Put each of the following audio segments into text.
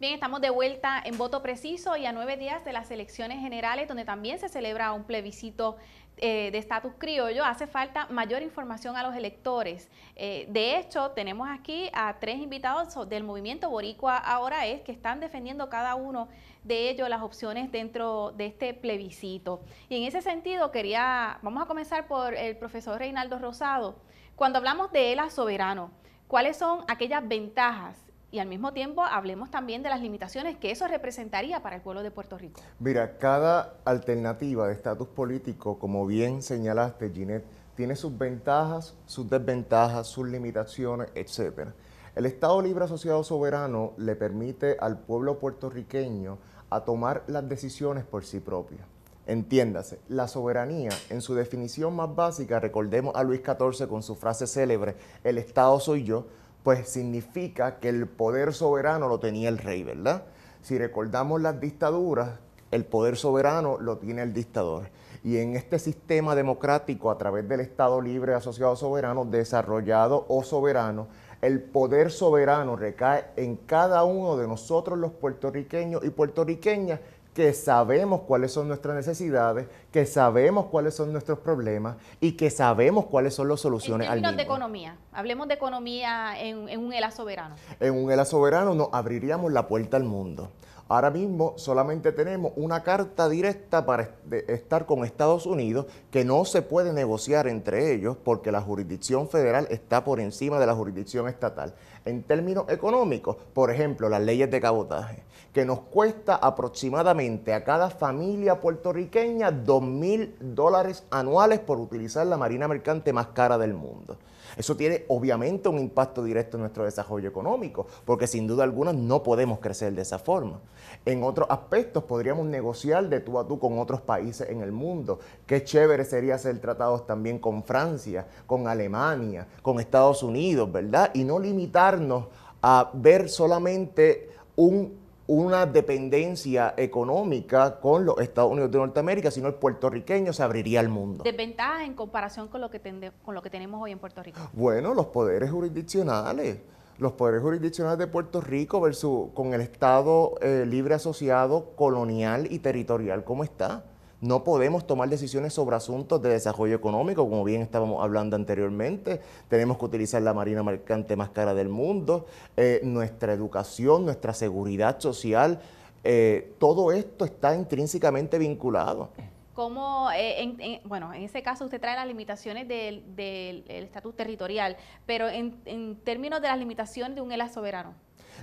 Bien, estamos de vuelta en voto preciso y a nueve días de las elecciones generales, donde también se celebra un plebiscito eh, de estatus criollo, hace falta mayor información a los electores. Eh, de hecho, tenemos aquí a tres invitados del movimiento Boricua Ahora es, que están defendiendo cada uno de ellos las opciones dentro de este plebiscito. Y en ese sentido, quería, vamos a comenzar por el profesor Reinaldo Rosado. Cuando hablamos de a soberano, ¿cuáles son aquellas ventajas y al mismo tiempo hablemos también de las limitaciones que eso representaría para el pueblo de Puerto Rico. Mira, cada alternativa de estatus político, como bien señalaste, Ginette, tiene sus ventajas, sus desventajas, sus limitaciones, etc. El Estado Libre Asociado Soberano le permite al pueblo puertorriqueño a tomar las decisiones por sí propio. Entiéndase, la soberanía, en su definición más básica, recordemos a Luis XIV con su frase célebre, el Estado soy yo, pues significa que el poder soberano lo tenía el rey, ¿verdad? Si recordamos las dictaduras, el poder soberano lo tiene el dictador. Y en este sistema democrático a través del Estado libre asociado soberano, desarrollado o soberano, el poder soberano recae en cada uno de nosotros los puertorriqueños y puertorriqueñas que sabemos cuáles son nuestras necesidades, que sabemos cuáles son nuestros problemas y que sabemos cuáles son las soluciones al mismo. de economía, hablemos de economía en, en un ELA soberano. En un ELA soberano nos abriríamos la puerta al mundo. Ahora mismo solamente tenemos una carta directa para estar con Estados Unidos que no se puede negociar entre ellos porque la jurisdicción federal está por encima de la jurisdicción estatal. En términos económicos, por ejemplo, las leyes de cabotaje, que nos cuesta aproximadamente a cada familia puertorriqueña 2 mil dólares anuales por utilizar la marina mercante más cara del mundo. Eso tiene obviamente un impacto directo en nuestro desarrollo económico, porque sin duda alguna no podemos crecer de esa forma. En otros aspectos podríamos negociar de tú a tú con otros países en el mundo. Qué chévere sería hacer tratados también con Francia, con Alemania, con Estados Unidos, ¿verdad? Y no limitarnos a ver solamente un una dependencia económica con los Estados Unidos de Norteamérica, sino el puertorriqueño se abriría al mundo. ¿Desventajas en comparación con lo, que con lo que tenemos hoy en Puerto Rico? Bueno, los poderes jurisdiccionales. Los poderes jurisdiccionales de Puerto Rico versus con el Estado eh, libre asociado, colonial y territorial como está. No podemos tomar decisiones sobre asuntos de desarrollo económico, como bien estábamos hablando anteriormente. Tenemos que utilizar la marina mercante más cara del mundo, eh, nuestra educación, nuestra seguridad social. Eh, todo esto está intrínsecamente vinculado. Como eh, bueno, en ese caso usted trae las limitaciones del, estatus territorial, pero en, en términos de las limitaciones de un ELA soberano?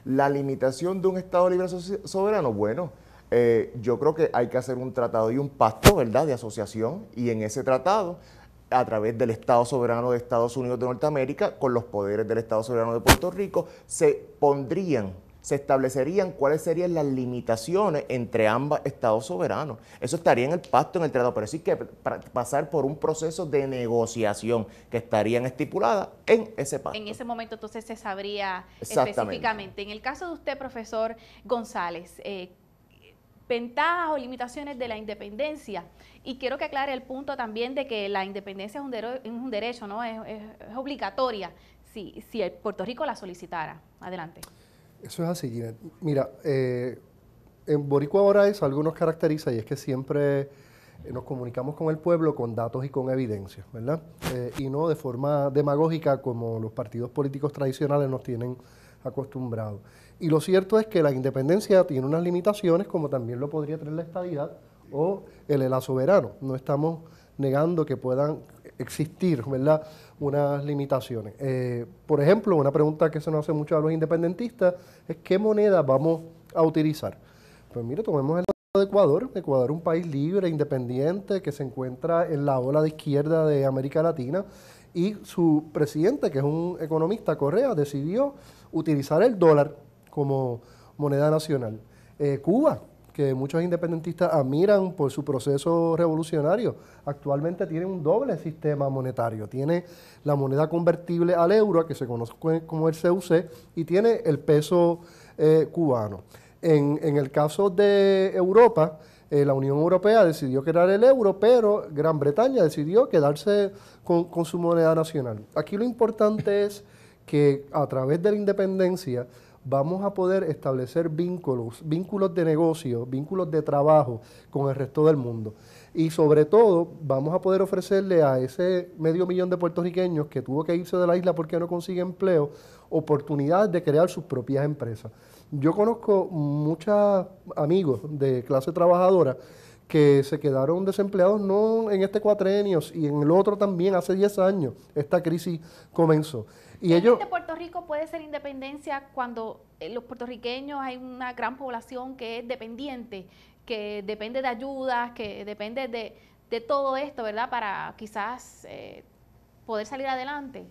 La limitación de un Estado libre soberano, bueno, eh, yo creo que hay que hacer un tratado y un pacto, ¿verdad?, de asociación y en ese tratado a través del Estado soberano de Estados Unidos de Norteamérica, con los poderes del Estado soberano de Puerto Rico, se pondrían se establecerían cuáles serían las limitaciones entre ambos estados soberanos. Eso estaría en el pacto, en el tratado, pero sí que pasar por un proceso de negociación que estarían estipuladas en ese pacto. En ese momento entonces se sabría específicamente. En el caso de usted, profesor González, eh, ventajas o limitaciones de la independencia. Y quiero que aclare el punto también de que la independencia es un, derecho, ¿no? Es, obligatoria si, Puerto Rico la solicitara. Adelante. Eso es así, Mira, eh, en Boricua ahora es algo nos caracteriza y es que siempre eh, nos comunicamos con el pueblo con datos y con evidencia, ¿verdad? Eh, y no de forma demagógica como los partidos políticos tradicionales nos tienen acostumbrados. Y lo cierto es que la independencia tiene unas limitaciones, como también lo podría tener la estadidad o el ELA soberano. No estamos negando que puedan existir ¿verdad? unas limitaciones. Eh, por ejemplo, una pregunta que se nos hace mucho a los independentistas es qué moneda vamos a utilizar. Pues mire, tomemos el de Ecuador. Ecuador es un país libre, independiente, que se encuentra en la ola de izquierda de América Latina y su presidente, que es un economista, Correa, decidió utilizar el dólar como moneda nacional. Eh, Cuba, que muchos independentistas admiran por su proceso revolucionario, actualmente tiene un doble sistema monetario. Tiene la moneda convertible al euro, que se conoce como el CUC, y tiene el peso eh, cubano. En, el caso de Europa, eh, la Unión Europea decidió crear el euro, pero Gran Bretaña decidió quedarse con su moneda nacional. Aquí lo importante es que a través de la independencia, vamos a poder establecer vínculos, vínculos de negocio, vínculos de trabajo con el resto del mundo. Y sobre todo, vamos a poder ofrecerle a ese medio millón de puertorriqueños que tuvo que irse de la isla porque no consigue empleo, oportunidad de crear sus propias empresas. Yo conozco muchos amigos de clase trabajadora que se quedaron desempleados no en este cuatrenio y en el otro también hace 10 años esta crisis comenzó. Y ellos, Puerto Rico puede ser independencia cuando eh, los puertorriqueños hay una gran población que es dependiente, que depende de ayudas, que depende de, todo esto, ¿verdad? Para quizás eh, poder salir adelante.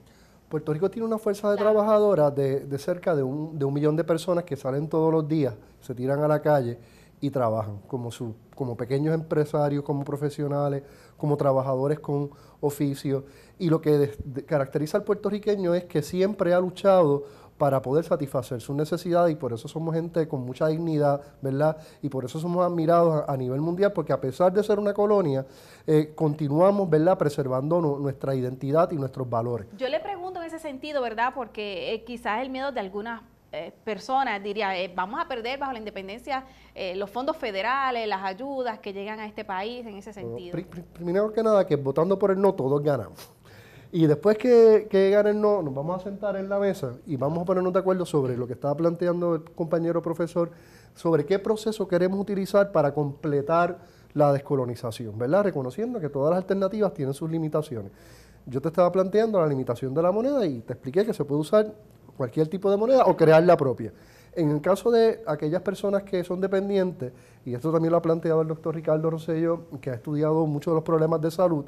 Puerto Rico tiene una fuerza de trabajadoras de, de, cerca de un, de un millón de personas que salen todos los días, se tiran a la calle y trabajan como, su, como pequeños empresarios, como profesionales, como trabajadores con oficio. Y lo que caracteriza al puertorriqueño es que siempre ha luchado para poder satisfacer sus necesidades y por eso somos gente con mucha dignidad, ¿verdad? Y por eso somos admirados a, nivel mundial, porque a pesar de ser una colonia, eh, continuamos, ¿verdad?, preservando nuestra identidad y nuestros valores. Yo le pregunto en ese sentido, ¿verdad?, porque eh, quizás el miedo de algunas eh, personas diría, eh, vamos a perder bajo la independencia eh, los fondos federales, las ayudas que llegan a este país en ese sentido. primero que nada, que votando por el no todos ganamos. Y después que, que gane el no, nos vamos a sentar en la mesa y vamos a ponernos de acuerdo sobre lo que estaba planteando el compañero profesor, sobre qué proceso queremos utilizar para completar la descolonización, ¿verdad? Reconociendo que todas las alternativas tienen sus limitaciones. Yo te estaba planteando la limitación de la moneda y te expliqué que se puede usar cualquier tipo de moneda o crear la propia. En el caso de aquellas personas que son dependientes, y esto también lo ha planteado el doctor Ricardo Rosello, que ha estudiado muchos de los problemas de salud,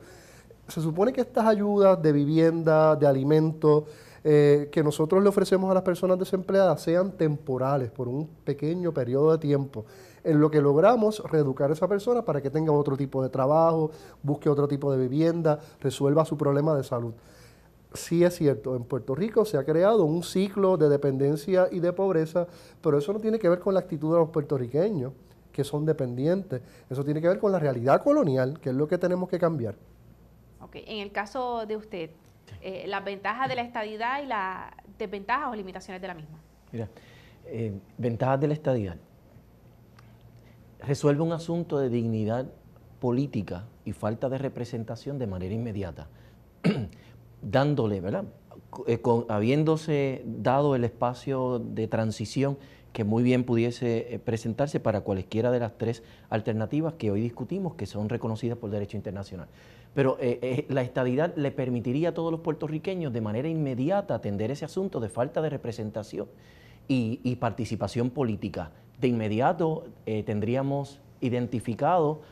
se supone que estas ayudas de vivienda, de alimento, eh, que nosotros le ofrecemos a las personas desempleadas sean temporales, por un pequeño periodo de tiempo, en lo que logramos reeducar a esa persona para que tenga otro tipo de trabajo, busque otro tipo de vivienda, resuelva su problema de salud sí es cierto, en Puerto Rico se ha creado un ciclo de dependencia y de pobreza, pero eso no tiene que ver con la actitud de los puertorriqueños, que son dependientes. Eso tiene que ver con la realidad colonial, que es lo que tenemos que cambiar. Ok, en el caso de usted, eh, las ventajas de la estadidad y las desventajas o limitaciones de la misma. Mira, eh, ventajas de la estadidad. Resuelve un asunto de dignidad política y falta de representación de manera inmediata. dándole, ¿verdad? Eh, habiéndose dado el espacio de transición que muy bien pudiese eh, presentarse para cualquiera de las tres alternativas que hoy discutimos, que son reconocidas por derecho internacional. Pero eh, la estadidad le permitiría a todos los puertorriqueños de manera inmediata atender ese asunto de falta de representación y, participación política. De inmediato tendríamos identificado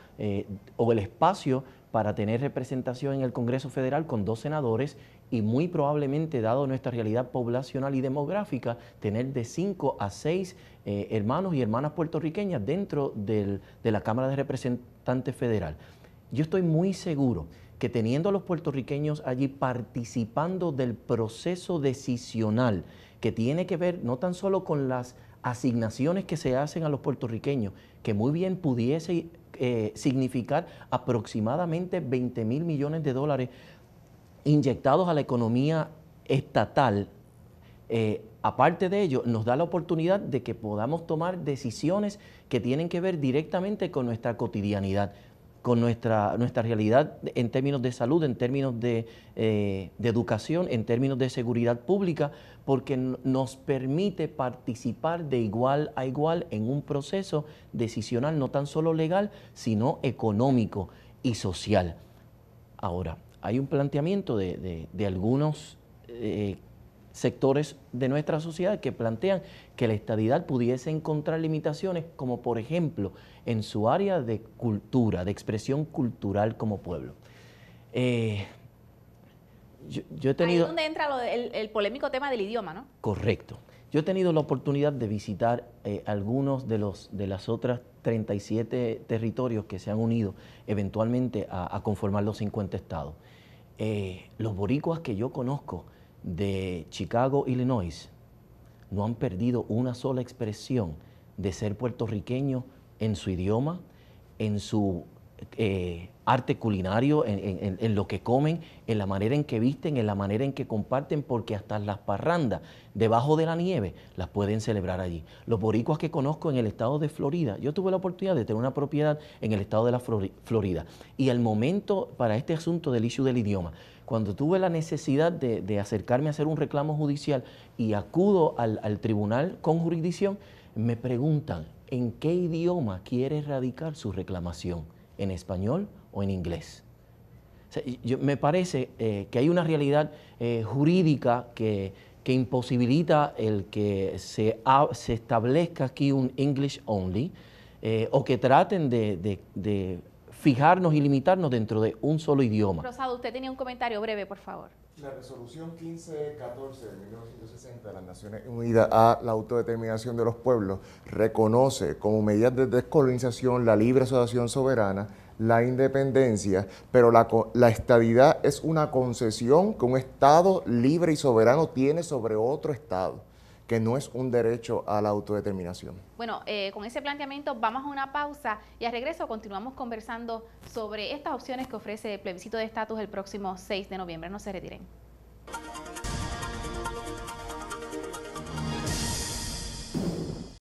o el espacio para tener representación en el Congreso Federal con dos senadores y muy probablemente, dado nuestra realidad poblacional y demográfica, tener de cinco a seis eh, hermanos y hermanas puertorriqueñas dentro de la Cámara de Representantes Federal. Yo estoy muy seguro que teniendo a los puertorriqueños allí participando del proceso decisional que tiene que ver no tan solo con las asignaciones que se hacen a los puertorriqueños, que muy bien pudiese eh, significar aproximadamente 20 mil millones de dólares inyectados a la economía estatal. Eh, aparte de ello, nos da la oportunidad de que podamos tomar decisiones que tienen que ver directamente con nuestra cotidianidad con nuestra, nuestra realidad en términos de salud, en términos de, eh, educación, en términos de seguridad pública, porque nos permite participar de igual a igual en un proceso decisional, no tan solo legal, sino económico y social. Ahora, hay un planteamiento de, algunos eh, sectores de nuestra sociedad que plantean que la estadidad pudiese encontrar limitaciones, como por ejemplo en su área de cultura, de expresión cultural como pueblo. Eh, yo, he tenido, donde entra el, polémico tema del idioma, ¿no? Correcto. Yo he tenido la oportunidad de visitar eh, algunos de, los, de las otras 37 territorios que se han unido eventualmente a, conformar los 50 estados. Eh, los boricuas que yo conozco, de Chicago, Illinois, no han perdido una sola expresión de ser puertorriqueño en su idioma, en su eh, arte culinario, en, lo que comen, en la manera en que visten, en la manera en que comparten, porque hasta las parrandas debajo de la nieve las pueden celebrar allí. Los boricuas que conozco en el estado de Florida, yo tuve la oportunidad de tener una propiedad en el estado de la Florida. Y al momento para este asunto del issue del idioma, cuando tuve la necesidad de, acercarme a hacer un reclamo judicial y acudo al, al tribunal con jurisdicción, me preguntan en qué idioma quiere erradicar su reclamación, en español o en inglés. me parece eh, que hay una realidad eh, jurídica que, imposibilita el que se, se, establezca aquí un English only eh, o que traten de, fijarnos y limitarnos dentro de un solo idioma. Rosado, usted tenía un comentario breve, por favor. La resolución 1514 de 1960 de las Naciones Unidas a la autodeterminación de los pueblos reconoce como medida de descolonización la libre asociación soberana la independencia, pero la, estabilidad es una concesión que un Estado libre y soberano tiene sobre otro Estado que no es un derecho a la autodeterminación. Bueno, eh, con ese planteamiento vamos a una pausa y al regreso continuamos conversando sobre estas opciones que ofrece el plebiscito de estatus el próximo 6 de noviembre. No se retiren.